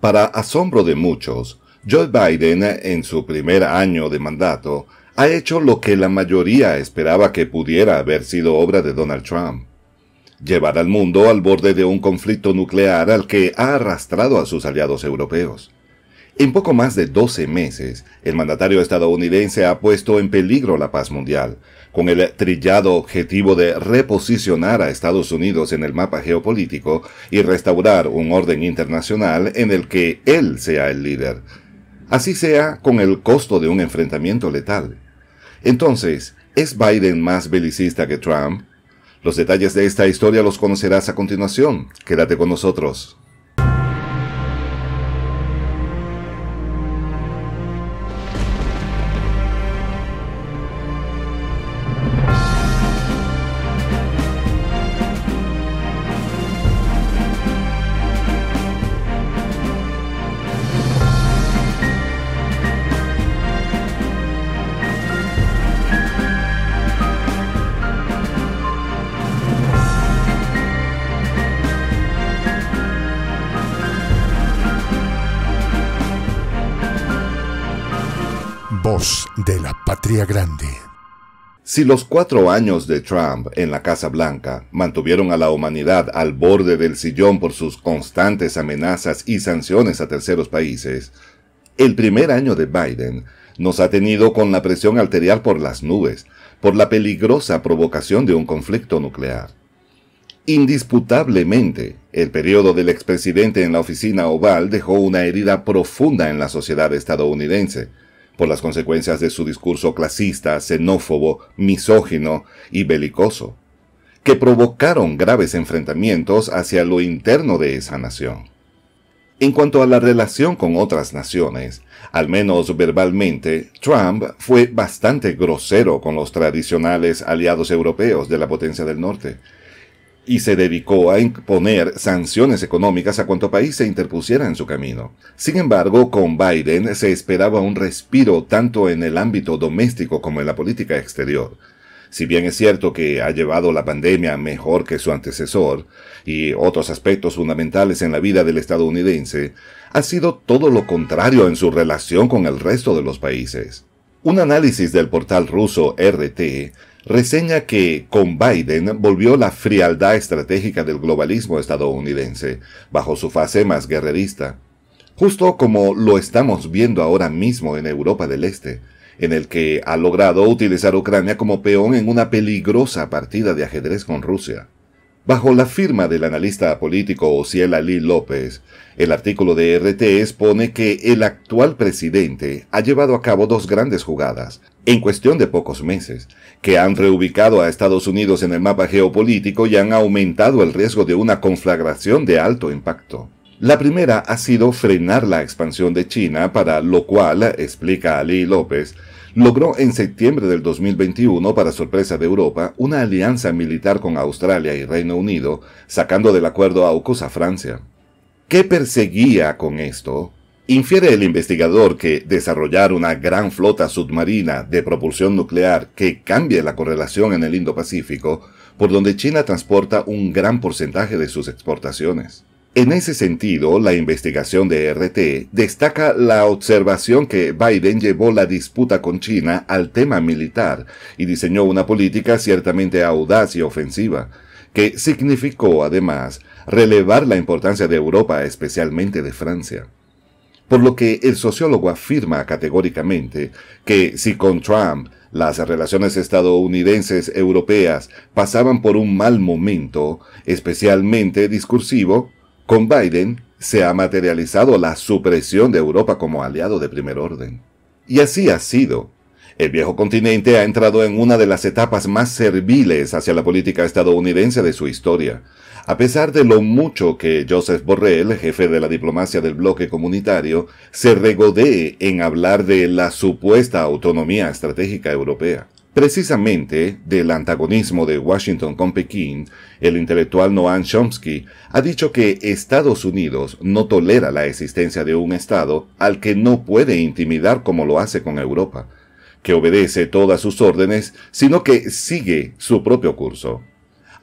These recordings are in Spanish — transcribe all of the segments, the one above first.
Para asombro de muchos, Joe Biden, en su primer año de mandato, ha hecho lo que la mayoría esperaba que pudiera haber sido obra de Donald Trump. Llevar al mundo al borde de un conflicto nuclear al que ha arrastrado a sus aliados europeos. En poco más de 12 meses, el mandatario estadounidense ha puesto en peligro la paz mundial, con el trillado objetivo de reposicionar a Estados Unidos en el mapa geopolítico y restaurar un orden internacional en el que él sea el líder. Así sea con el costo de un enfrentamiento letal. Entonces, ¿es Biden más belicista que Trump? Los detalles de esta historia los conocerás a continuación. Quédate con nosotros. de la Patria Grande. Si los cuatro años de Trump en la Casa Blanca mantuvieron a la humanidad al borde del sillón por sus constantes amenazas y sanciones a terceros países, el primer año de Biden nos ha tenido con la presión arterial por las nubes, por la peligrosa provocación de un conflicto nuclear. Indisputablemente, el periodo del expresidente en la oficina oval dejó una herida profunda en la sociedad estadounidense, por las consecuencias de su discurso clasista, xenófobo, misógino y belicoso, que provocaron graves enfrentamientos hacia lo interno de esa nación. En cuanto a la relación con otras naciones, al menos verbalmente, Trump fue bastante grosero con los tradicionales aliados europeos de la potencia del norte, y se dedicó a imponer sanciones económicas a cuanto país se interpusiera en su camino. Sin embargo, con Biden se esperaba un respiro tanto en el ámbito doméstico como en la política exterior. Si bien es cierto que ha llevado la pandemia mejor que su antecesor y otros aspectos fundamentales en la vida del estadounidense, ha sido todo lo contrario en su relación con el resto de los países. Un análisis del portal ruso RT reseña que con Biden volvió la frialdad estratégica del globalismo estadounidense, bajo su fase más guerrerista, justo como lo estamos viendo ahora mismo en Europa del Este, en el que ha logrado utilizar Ucrania como peón en una peligrosa partida de ajedrez con Rusia. Bajo la firma del analista político Ociel Ali López, el artículo de RT expone que el actual presidente ha llevado a cabo dos grandes jugadas, en cuestión de pocos meses, que han reubicado a Estados Unidos en el mapa geopolítico y han aumentado el riesgo de una conflagración de alto impacto. La primera ha sido frenar la expansión de China, para lo cual, explica Ali López, logró en septiembre del 2021, para sorpresa de Europa, una alianza militar con Australia y Reino Unido, sacando del acuerdo AUKUS a Francia. ¿Qué perseguía con esto? Infiere el investigador que desarrollar una gran flota submarina de propulsión nuclear que cambie la correlación en el Indo-Pacífico, por donde China transporta un gran porcentaje de sus exportaciones. En ese sentido, la investigación de RT destaca la observación que Biden llevó la disputa con China al tema militar y diseñó una política ciertamente audaz y ofensiva, que significó además relevar la importancia de Europa, especialmente de Francia. Por lo que el sociólogo afirma categóricamente que si con Trump las relaciones estadounidenses-europeas pasaban por un mal momento, especialmente discursivo, con Biden se ha materializado la supresión de Europa como aliado de primer orden. Y así ha sido. El viejo continente ha entrado en una de las etapas más serviles hacia la política estadounidense de su historia. A pesar de lo mucho que Joseph Borrell, jefe de la diplomacia del bloque comunitario, se regodee en hablar de la supuesta autonomía estratégica europea. Precisamente del antagonismo de Washington con Pekín, el intelectual Noam Chomsky ha dicho que Estados Unidos no tolera la existencia de un Estado al que no puede intimidar como lo hace con Europa, que obedece todas sus órdenes, sino que sigue su propio curso.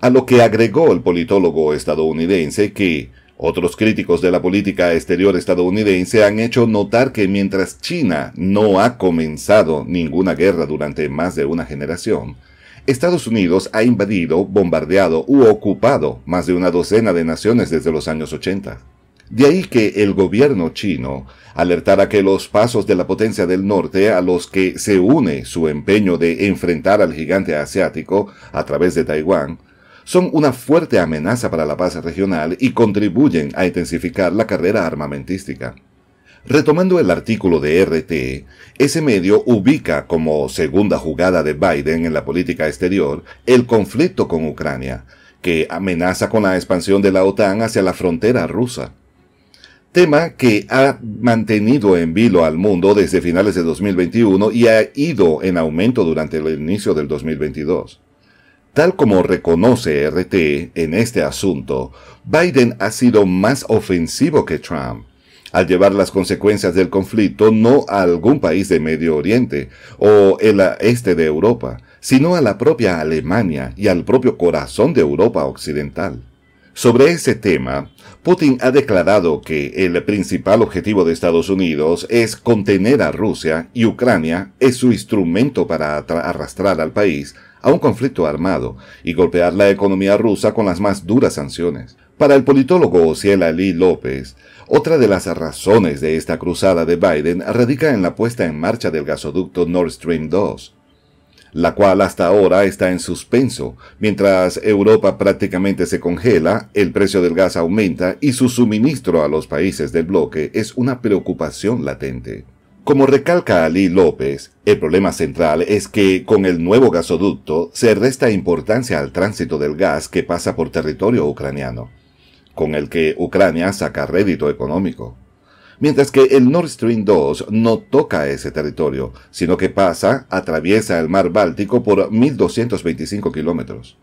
A lo que agregó el politólogo estadounidense que otros críticos de la política exterior estadounidense han hecho notar que mientras China no ha comenzado ninguna guerra durante más de una generación, Estados Unidos ha invadido, bombardeado u ocupado más de una docena de naciones desde los años 80. De ahí que el gobierno chino alertara que los pasos de la potencia del norte a los que se une su empeño de enfrentar al gigante asiático a través de Taiwán son una fuerte amenaza para la paz regional y contribuyen a intensificar la carrera armamentística. Retomando el artículo de RT, ese medio ubica como segunda jugada de Biden en la política exterior el conflicto con Ucrania, que amenaza con la expansión de la OTAN hacia la frontera rusa. Tema que ha mantenido en vilo al mundo desde finales de 2021 y ha ido en aumento durante el inicio del 2022. Tal como reconoce RT en este asunto, Biden ha sido más ofensivo que Trump al llevar las consecuencias del conflicto no a algún país de Medio Oriente o el este de Europa, sino a la propia Alemania y al propio corazón de Europa Occidental. Sobre ese tema, Putin ha declarado que el principal objetivo de Estados Unidos es contener a Rusia y Ucrania es su instrumento para arrastrar al país a un conflicto armado y golpear la economía rusa con las más duras sanciones. Para el politólogo Ciela Lee López, otra de las razones de esta cruzada de Biden radica en la puesta en marcha del gasoducto Nord Stream 2, la cual hasta ahora está en suspenso. Mientras Europa prácticamente se congela, el precio del gas aumenta y su suministro a los países del bloque es una preocupación latente. Como recalca Ali López, el problema central es que con el nuevo gasoducto se resta importancia al tránsito del gas que pasa por territorio ucraniano, con el que Ucrania saca rédito económico. Mientras que el Nord Stream 2 no toca ese territorio, sino que pasa, atraviesa el mar Báltico por 1.225 kilómetros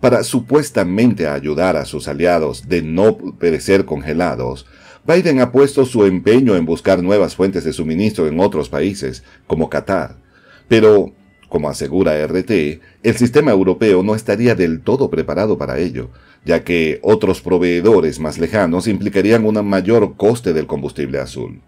para supuestamente ayudar a sus aliados de no perecer congelados, Biden ha puesto su empeño en buscar nuevas fuentes de suministro en otros países, como Qatar. Pero, como asegura RT, el sistema europeo no estaría del todo preparado para ello, ya que otros proveedores más lejanos implicarían un mayor coste del combustible azul.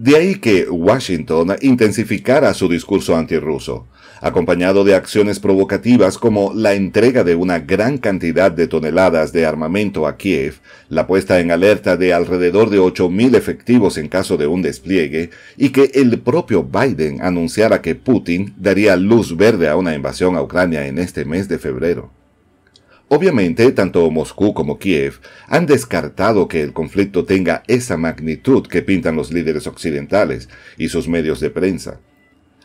De ahí que Washington intensificara su discurso antirruso, acompañado de acciones provocativas como la entrega de una gran cantidad de toneladas de armamento a Kiev, la puesta en alerta de alrededor de 8.000 efectivos en caso de un despliegue, y que el propio Biden anunciara que Putin daría luz verde a una invasión a Ucrania en este mes de febrero. Obviamente, tanto Moscú como Kiev han descartado que el conflicto tenga esa magnitud que pintan los líderes occidentales y sus medios de prensa.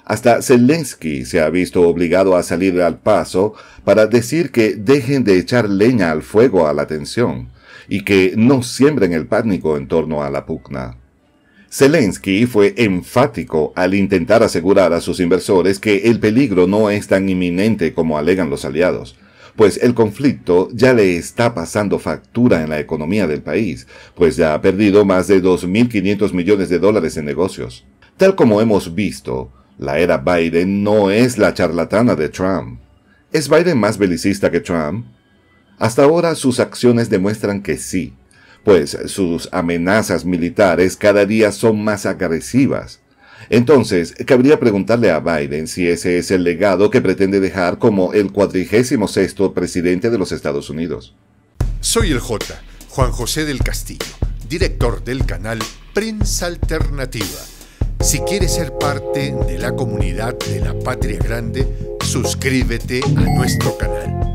Hasta Zelensky se ha visto obligado a salir al paso para decir que dejen de echar leña al fuego a la tensión y que no siembren el pánico en torno a la pugna. Zelensky fue enfático al intentar asegurar a sus inversores que el peligro no es tan inminente como alegan los aliados, pues el conflicto ya le está pasando factura en la economía del país, pues ya ha perdido más de 2.500 millones de dólares en negocios. Tal como hemos visto, la era Biden no es la charlatana de Trump. ¿Es Biden más belicista que Trump? Hasta ahora sus acciones demuestran que sí, pues sus amenazas militares cada día son más agresivas. Entonces, cabría preguntarle a Biden si ese es el legado que pretende dejar como el cuadrigésimo sexto presidente de los Estados Unidos. Soy el J, Juan José del Castillo, director del canal Prensa Alternativa. Si quieres ser parte de la comunidad de la Patria Grande, suscríbete a nuestro canal.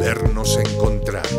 Vernos encontrar.